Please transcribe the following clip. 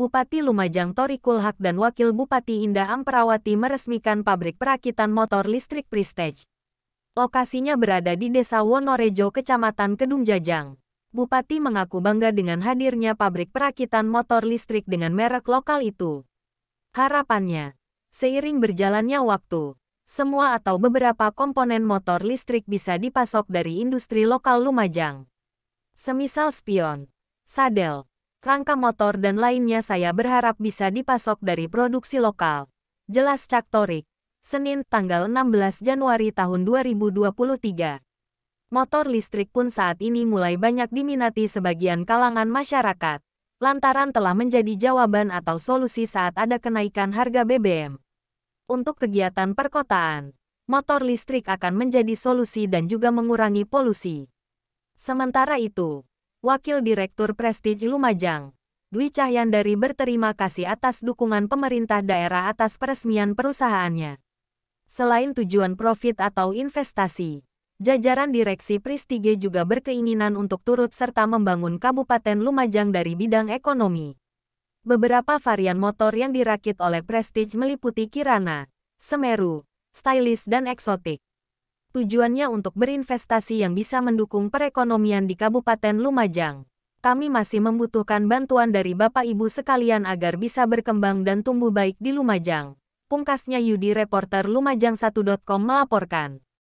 Bupati Lumajang Tori Kulhak dan Wakil Bupati Indah Amperawati meresmikan pabrik perakitan motor listrik Prestige. Lokasinya berada di Desa Wonorejo, Kecamatan Kedung Jajang. Bupati mengaku bangga dengan hadirnya pabrik perakitan motor listrik dengan merek lokal itu. Harapannya, seiring berjalannya waktu, semua atau beberapa komponen motor listrik bisa dipasok dari industri lokal Lumajang. Semisal spion, sadel, rangka motor dan lainnya saya berharap bisa dipasok dari produksi lokal. Jelas Cak Torik. Senin, tanggal 16 Januari tahun 2023. Motor listrik pun saat ini mulai banyak diminati sebagian kalangan masyarakat, lantaran telah menjadi jawaban atau solusi saat ada kenaikan harga BBM. Untuk kegiatan perkotaan, motor listrik akan menjadi solusi dan juga mengurangi polusi. Sementara itu, Wakil Direktur Prestige Lumajang, Dwi Cahyandari berterima kasih atas dukungan pemerintah daerah atas peresmian perusahaannya. Selain tujuan profit atau investasi, jajaran Direksi Prestige juga berkeinginan untuk turut serta membangun Kabupaten Lumajang dari bidang ekonomi. Beberapa varian motor yang dirakit oleh Prestige meliputi Kirana, Semeru, Stylish dan Eksotik tujuannya untuk berinvestasi yang bisa mendukung perekonomian di Kabupaten Lumajang. Kami masih membutuhkan bantuan dari Bapak Ibu sekalian agar bisa berkembang dan tumbuh baik di Lumajang. Pungkasnya Yudi reporter Lumajang1.com melaporkan.